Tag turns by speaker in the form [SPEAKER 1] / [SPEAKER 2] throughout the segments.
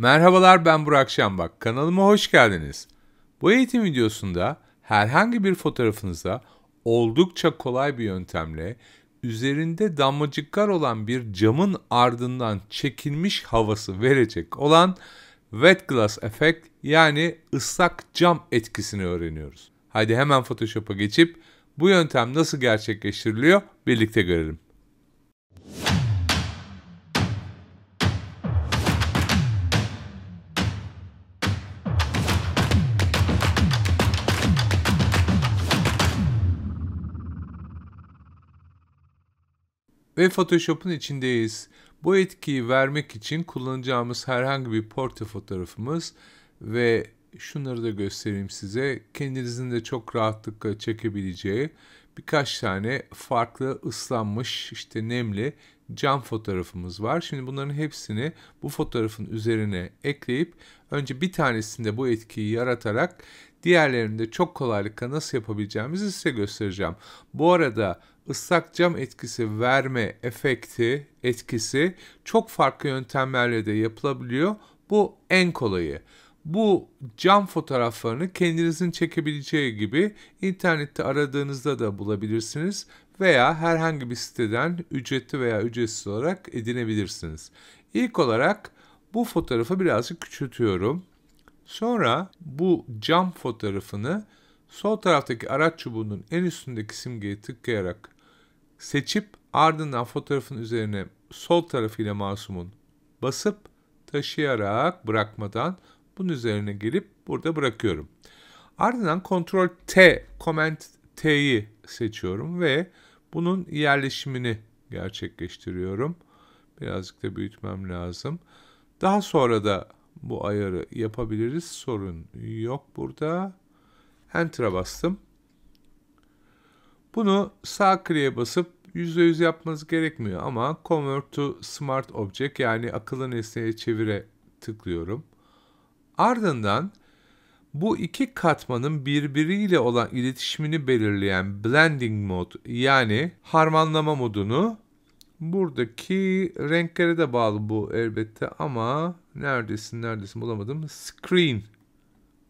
[SPEAKER 1] Merhabalar ben Burak Şambak. Kanalıma hoş geldiniz. Bu eğitim videosunda herhangi bir fotoğrafınıza oldukça kolay bir yöntemle üzerinde damlacıklar olan bir camın ardından çekilmiş havası verecek olan wet glass effect yani ıslak cam etkisini öğreniyoruz. Haydi hemen Photoshop'a geçip bu yöntem nasıl gerçekleştiriliyor birlikte görelim. ve Photoshop'un içindeyiz. Bu etkiyi vermek için kullanacağımız herhangi bir portre fotoğrafımız ve şunları da göstereyim size. Kendinizin de çok rahatlıkla çekebileceği birkaç tane farklı ıslanmış işte nemli cam fotoğrafımız var. Şimdi bunların hepsini bu fotoğrafın üzerine ekleyip önce bir tanesinde bu etkiyi yaratarak diğerlerini de çok kolaylıkla nasıl yapabileceğimizi size göstereceğim. Bu arada ıslak cam etkisi verme efekti etkisi çok farklı yöntemlerle de yapılabiliyor. Bu en kolayı. Bu cam fotoğraflarını kendinizin çekebileceği gibi internette aradığınızda da bulabilirsiniz veya herhangi bir siteden ücretli veya ücretsiz olarak edinebilirsiniz. İlk olarak bu fotoğrafı birazcık küçültüyorum. Sonra bu cam fotoğrafını Sol taraftaki araç çubuğunun en üstündeki simgeyi tıklayarak seçip ardından fotoğrafın üzerine sol tarafıyla masumun basıp taşıyarak bırakmadan bunun üzerine gelip burada bırakıyorum. Ardından Ctrl T, Command T'yi seçiyorum ve bunun yerleşimini gerçekleştiriyorum. Birazcık da büyütmem lazım. Daha sonra da bu ayarı yapabiliriz. Sorun yok burada. Enter'a bastım. Bunu sağ kliğe basıp %100 yapmanız gerekmiyor ama Convert to Smart Object yani akıllı nesneye çevire tıklıyorum. Ardından bu iki katmanın birbiriyle olan iletişimini belirleyen blending mode yani harmanlama modunu buradaki renklere de bağlı bu elbette ama neredesin neredesin bulamadım screen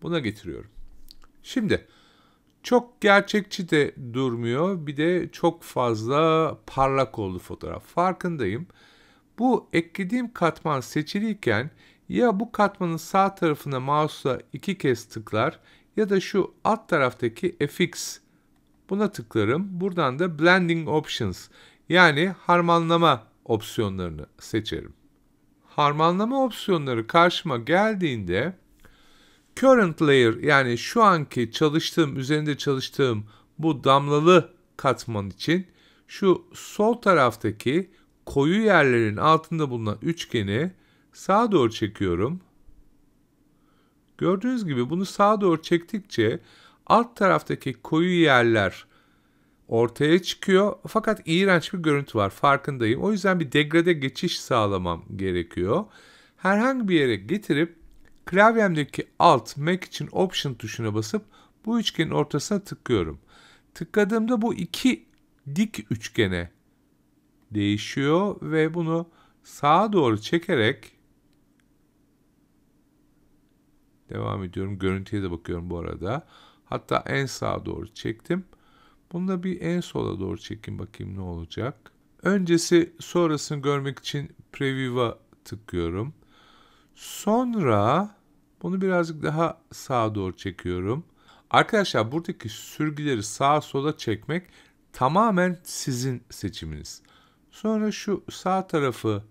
[SPEAKER 1] buna getiriyorum. Şimdi çok gerçekçi de durmuyor. Bir de çok fazla parlak oldu fotoğraf. Farkındayım. Bu eklediğim katman seçiliyken ya bu katmanın sağ tarafına mouse'la iki kez tıklar ya da şu alt taraftaki FX buna tıklarım. Buradan da Blending Options yani harmanlama opsiyonlarını seçerim. Harmanlama opsiyonları karşıma geldiğinde Current layer yani şu anki çalıştığım, üzerinde çalıştığım bu damlalı katman için şu sol taraftaki koyu yerlerin altında bulunan üçgeni sağa doğru çekiyorum. Gördüğünüz gibi bunu sağa doğru çektikçe alt taraftaki koyu yerler ortaya çıkıyor. Fakat iğrenç bir görüntü var farkındayım. O yüzden bir degrade geçiş sağlamam gerekiyor. Herhangi bir yere getirip Klavyemdeki Alt Mac için Option tuşuna basıp bu üçgenin ortasına tıklıyorum. Tıkladığımda bu iki dik üçgene değişiyor ve bunu sağa doğru çekerek devam ediyorum. Görüntüye de bakıyorum bu arada. Hatta en sağa doğru çektim. Bunu da bir en sola doğru çekin bakayım ne olacak. Öncesi sonrasını görmek için preview'a tıklıyorum. Sonra bunu birazcık daha sağa doğru çekiyorum. Arkadaşlar buradaki sürgüleri sağa sola çekmek tamamen sizin seçiminiz. Sonra şu sağ tarafı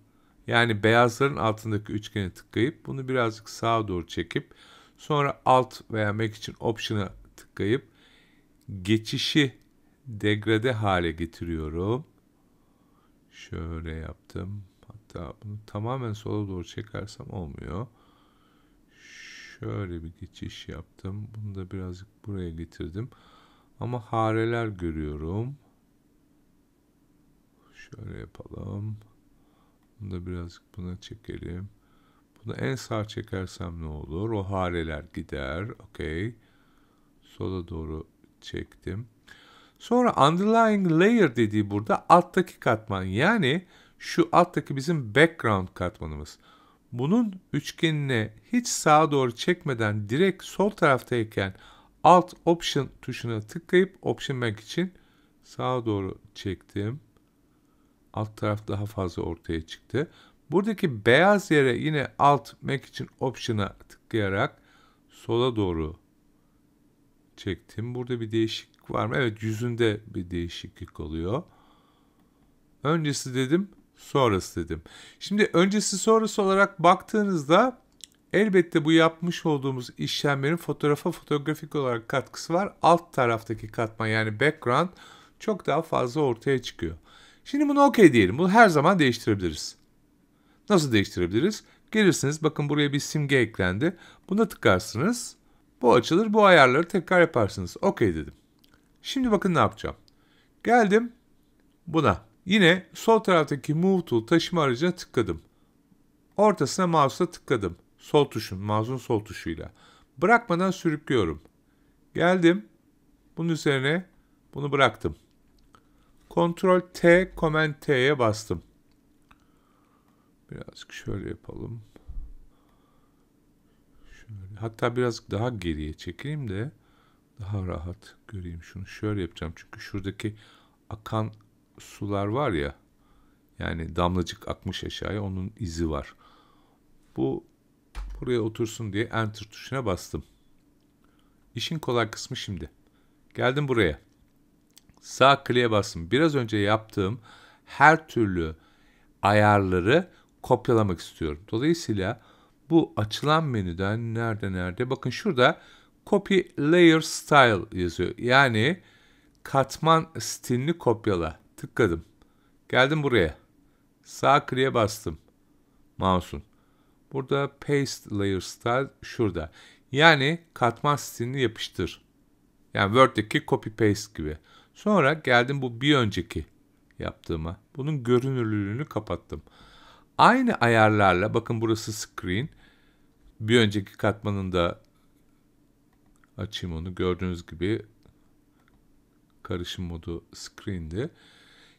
[SPEAKER 1] yani beyazların altındaki üçgeni tıklayıp bunu birazcık sağa doğru çekip sonra alt veya Mac için option'a tıklayıp geçişi degrade hale getiriyorum. Şöyle yaptım. Hatta bunu tamamen sola doğru çekersem olmuyor şöyle bir geçiş yaptım. Bunu da birazcık buraya getirdim. Ama hareler görüyorum. Şöyle yapalım. Bunu da birazcık buna çekelim. Bunu en sağ çekersem ne olur? O hareler gider. Okey. Sola doğru çektim. Sonra underlying layer dediği burada alttaki katman. Yani şu alttaki bizim background katmanımız. Bunun üçgenine hiç sağa doğru çekmeden direkt sol taraftayken Alt Option tuşuna tıklayıp Option Bank için sağa doğru çektim. Alt taraf daha fazla ortaya çıktı. Buradaki beyaz yere yine Alt Mac için Option'a tıklayarak sola doğru çektim. Burada bir değişiklik var mı? Evet yüzünde bir değişiklik oluyor. Öncesi dedim sonrası dedim. Şimdi öncesi sonrası olarak baktığınızda elbette bu yapmış olduğumuz işlemlerin fotoğrafa fotoğrafik olarak katkısı var. Alt taraftaki katma yani background çok daha fazla ortaya çıkıyor. Şimdi bunu okey diyelim. Bunu her zaman değiştirebiliriz. Nasıl değiştirebiliriz? Gelirsiniz bakın buraya bir simge eklendi. Buna tıkarsınız. Bu açılır. Bu ayarları tekrar yaparsınız. Okey dedim. Şimdi bakın ne yapacağım. Geldim buna. Yine sol taraftaki Move Tool taşıma aracına tıkladım. Ortasına mouse'a tıkladım. Sol tuşun, mouse'un sol tuşuyla. Bırakmadan sürüklüyorum. Geldim. Bunun üzerine bunu bıraktım. Ctrl T, Command T'ye bastım. Birazcık şöyle yapalım. Şöyle. Hatta biraz daha geriye çekeyim de daha rahat göreyim şunu. Şöyle yapacağım çünkü şuradaki akan sular var ya yani damlacık akmış aşağıya onun izi var. Bu buraya otursun diye enter tuşuna bastım. İşin kolay kısmı şimdi. Geldim buraya. Sağ kliye bastım. Biraz önce yaptığım her türlü ayarları kopyalamak istiyorum. Dolayısıyla bu açılan menüden nerede nerede bakın şurada copy layer style yazıyor. Yani katman stilini kopyala. Tıkladım. Geldim buraya. Sağ kriye bastım. Mouse'un. Burada Paste Layer Style şurada. Yani katman stilini yapıştır. Yani Word'deki copy paste gibi. Sonra geldim bu bir önceki yaptığıma. Bunun görünürlüğünü kapattım. Aynı ayarlarla bakın burası screen. Bir önceki katmanında açayım onu gördüğünüz gibi karışım modu screen'di.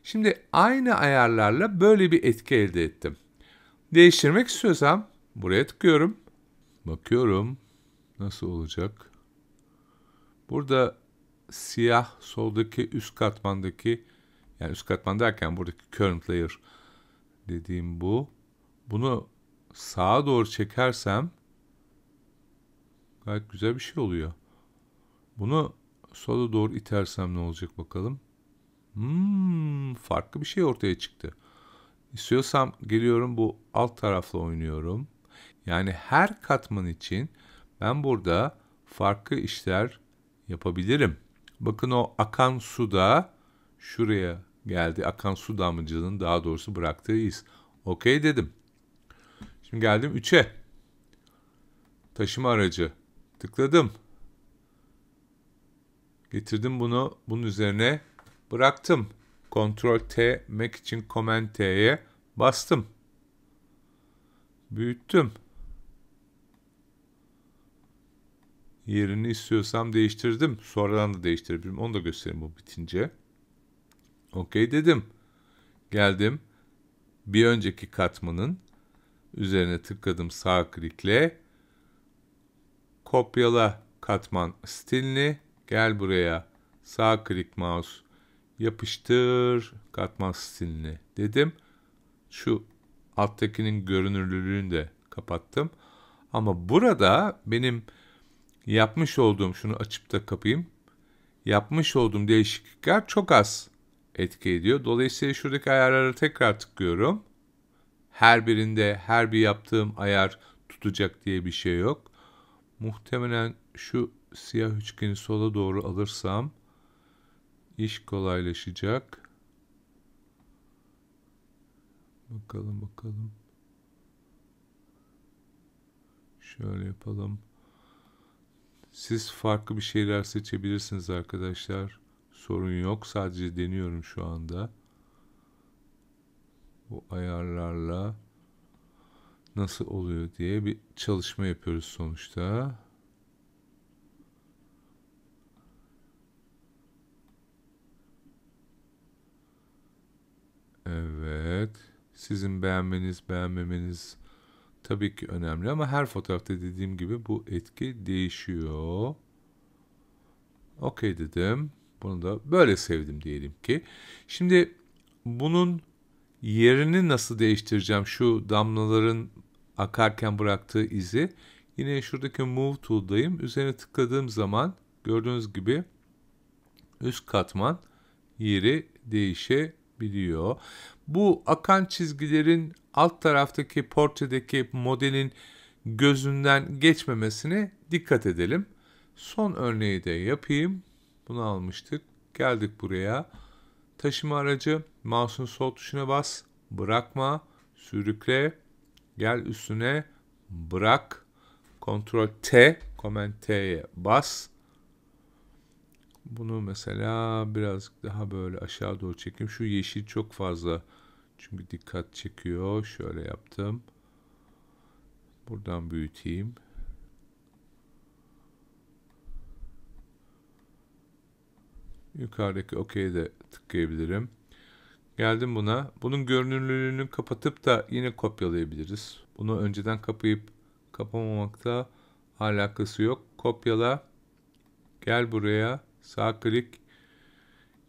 [SPEAKER 1] Şimdi aynı ayarlarla böyle bir etki elde ettim. Değiştirmek istiyorsam buraya tıklıyorum. Bakıyorum nasıl olacak. Burada siyah soldaki üst katmandaki yani üst katman derken buradaki current layer dediğim bu. Bunu sağa doğru çekersem gayet güzel bir şey oluyor. Bunu sola doğru itersem ne olacak bakalım. Hmm, farklı bir şey ortaya çıktı. İstiyorsam geliyorum bu alt tarafla oynuyorum. Yani her katman için ben burada farklı işler yapabilirim. Bakın o akan suda şuraya geldi. Akan su damlacının daha doğrusu bıraktığı iz. Okey dedim. Şimdi geldim 3'e. Taşıma aracı. Tıkladım. Getirdim bunu. Bunun üzerine Bıraktım. Ctrl T Mac için Command T'ye bastım. Büyüttüm. Yerini istiyorsam değiştirdim. Sonradan da değiştirebilirim. Onu da göstereyim bu bitince. Okey dedim. Geldim. Bir önceki katmanın üzerine tıkladım sağ klikle. Kopyala katman stilini. Gel buraya. Sağ klik mouse yapıştır katman stilini dedim. Şu alttakinin görünürlüğünü de kapattım. Ama burada benim yapmış olduğum şunu açıp da kapayım. Yapmış olduğum değişiklikler çok az etki ediyor. Dolayısıyla şuradaki ayarlara tekrar tıklıyorum. Her birinde her bir yaptığım ayar tutacak diye bir şey yok. Muhtemelen şu siyah üçgeni sola doğru alırsam İş kolaylaşacak. Bakalım bakalım. Şöyle yapalım. Siz farklı bir şeyler seçebilirsiniz arkadaşlar. Sorun yok. Sadece deniyorum şu anda. Bu ayarlarla nasıl oluyor diye bir çalışma yapıyoruz sonuçta. Evet. Sizin beğenmeniz, beğenmemeniz tabii ki önemli ama her fotoğrafta dediğim gibi bu etki değişiyor. Okey dedim. Bunu da böyle sevdim diyelim ki. Şimdi bunun yerini nasıl değiştireceğim? Şu damlaların akarken bıraktığı izi. Yine şuradaki Move Tool'dayım. Üzerine tıkladığım zaman gördüğünüz gibi üst katman yeri değişebiliyor biliyor. Bu akan çizgilerin alt taraftaki portredeki modelin gözünden geçmemesine dikkat edelim. Son örneği de yapayım. Bunu almıştık. Geldik buraya. Taşıma aracı. Mouse'un sol tuşuna bas. Bırakma. Sürükle. Gel üstüne. Bırak. Ctrl T. Command T'ye bas. Bunu mesela birazcık daha böyle aşağı doğru çekeyim. Şu yeşil çok fazla çünkü dikkat çekiyor. Şöyle yaptım. Buradan büyüteyim. Yukarıdaki OK'ye de tıklayabilirim. Geldim buna. Bunun görünürlülüğünü kapatıp da yine kopyalayabiliriz. Bunu önceden kapayıp kapamamakta alakası yok. Kopyala. Gel buraya. Sağ klik.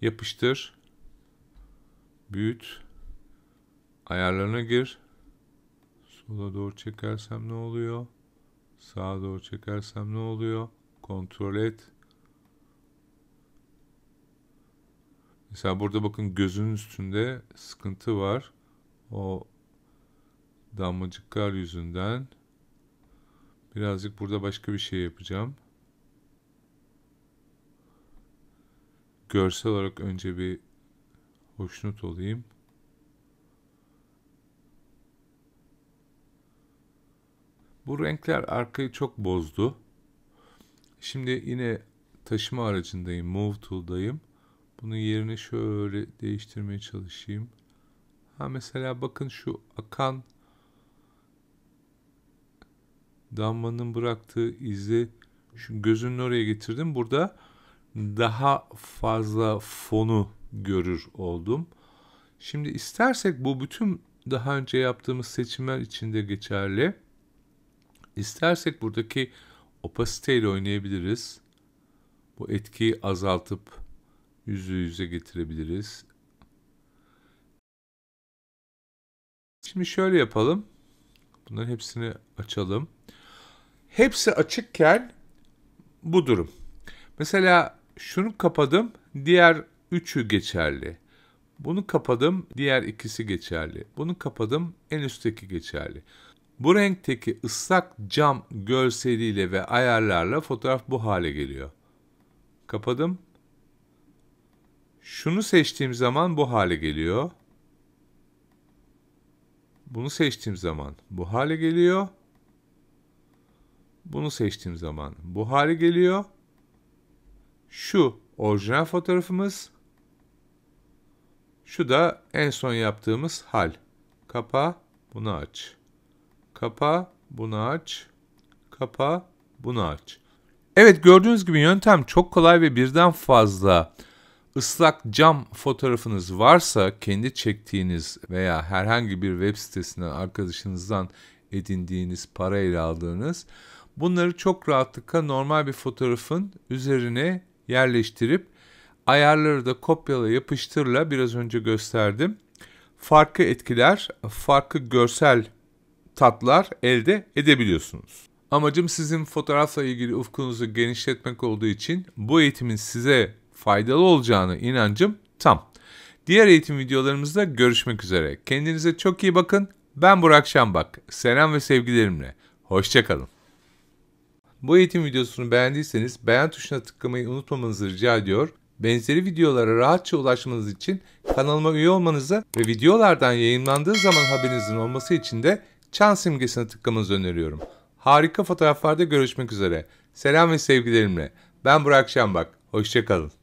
[SPEAKER 1] Yapıştır. Büyüt. Ayarlarına gir. Sola doğru çekersem ne oluyor? Sağa doğru çekersem ne oluyor? Kontrol et. Mesela burada bakın gözün üstünde sıkıntı var. O damlacıklar yüzünden. Birazcık burada başka bir şey yapacağım. görsel olarak önce bir hoşnut olayım. Bu renkler arkayı çok bozdu. Şimdi yine taşıma aracındayım. Move Tool'dayım. Bunun yerini şöyle değiştirmeye çalışayım. Ha mesela bakın şu akan damlanın bıraktığı izi şu gözünün oraya getirdim. Burada daha fazla fonu görür oldum. Şimdi istersek bu bütün daha önce yaptığımız seçimler içinde geçerli. İstersek buradaki opasiteyle oynayabiliriz. Bu etkiyi azaltıp yüzü yüze getirebiliriz. Şimdi şöyle yapalım. Bunların hepsini açalım. Hepsi açıkken bu durum. Mesela şunu kapadım, diğer üçü geçerli. Bunu kapadım, diğer ikisi geçerli. Bunu kapadım, en üstteki geçerli. Bu renkteki ıslak cam görseliyle ve ayarlarla fotoğraf bu hale geliyor. Kapadım. Şunu seçtiğim zaman bu hale geliyor. Bunu seçtiğim zaman bu hale geliyor. Bunu seçtiğim zaman bu hale geliyor. Şu orijinal fotoğrafımız. Şu da en son yaptığımız hal. Kapa, bunu aç. Kapa, bunu aç. Kapa, bunu aç. Evet gördüğünüz gibi yöntem çok kolay ve birden fazla ıslak cam fotoğrafınız varsa kendi çektiğiniz veya herhangi bir web sitesinden arkadaşınızdan edindiğiniz parayla aldığınız bunları çok rahatlıkla normal bir fotoğrafın üzerine yerleştirip ayarları da kopyala yapıştırla biraz önce gösterdim. Farklı etkiler, farklı görsel tatlar elde edebiliyorsunuz. Amacım sizin fotoğrafla ilgili ufkunuzu genişletmek olduğu için bu eğitimin size faydalı olacağını inancım tam. Diğer eğitim videolarımızda görüşmek üzere. Kendinize çok iyi bakın. Ben Burak Şambak. Selam ve sevgilerimle. Hoşçakalın. Bu eğitim videosunu beğendiyseniz beğen tuşuna tıklamayı unutmamanızı rica ediyor. Benzeri videolara rahatça ulaşmanız için kanalıma üye olmanızı ve videolardan yayınlandığı zaman haberinizin olması için de çan simgesine tıklamanızı öneriyorum. Harika fotoğraflarda görüşmek üzere. Selam ve sevgilerimle. Ben Burak Şambak. Hoşçakalın.